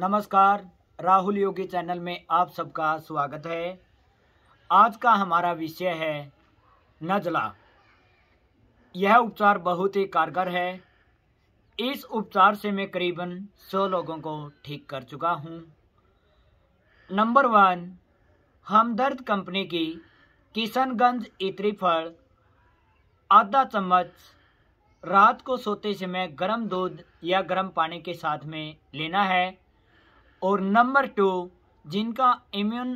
नमस्कार राहुल योगी चैनल में आप सबका स्वागत है आज का हमारा विषय है नजला यह उपचार बहुत ही कारगर है इस उपचार से मैं करीबन सौ लोगों को ठीक कर चुका हूँ नंबर वन हमदर्द कंपनी की किशनगंज इतरी फल आधा चम्मच रात को सोते समय गर्म दूध या गर्म पानी के साथ में लेना है और नंबर टू जिनका इम्यून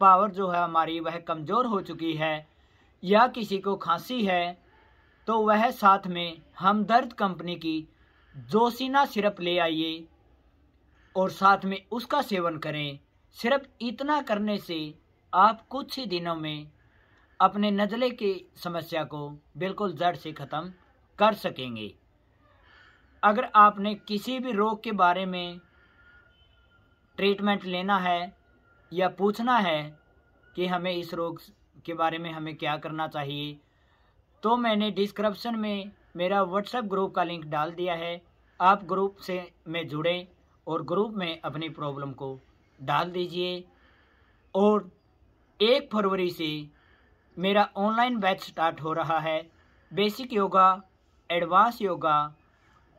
पावर जो है हमारी वह कमज़ोर हो चुकी है या किसी को खांसी है तो वह साथ में हमदर्द कंपनी की जोसीना सिरप ले आइए और साथ में उसका सेवन करें सिर्फ इतना करने से आप कुछ ही दिनों में अपने नज़ले की समस्या को बिल्कुल जड़ से ख़त्म कर सकेंगे अगर आपने किसी भी रोग के बारे में ट्रीटमेंट लेना है या पूछना है कि हमें इस रोग के बारे में हमें क्या करना चाहिए तो मैंने डिस्क्रिप्शन में मेरा व्हाट्सएप ग्रुप का लिंक डाल दिया है आप ग्रुप से में जुड़ें और ग्रुप में अपनी प्रॉब्लम को डाल दीजिए और एक फरवरी से मेरा ऑनलाइन बैच स्टार्ट हो रहा है बेसिक योगा एडवांस योगा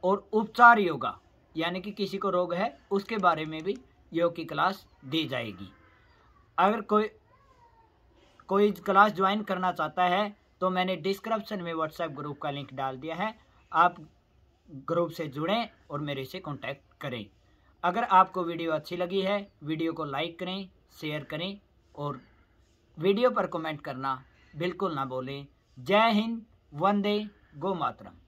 और उपचार योगा यानी कि किसी को रोग है उसके बारे में भी योग की क्लास दी जाएगी अगर कोई कोई क्लास ज्वाइन करना चाहता है तो मैंने डिस्क्रिप्शन में व्हाट्सएप ग्रुप का लिंक डाल दिया है आप ग्रुप से जुड़ें और मेरे से कांटेक्ट करें अगर आपको वीडियो अच्छी लगी है वीडियो को लाइक करें शेयर करें और वीडियो पर कमेंट करना बिल्कुल ना बोलें जय हिंद वंदे गो मातरम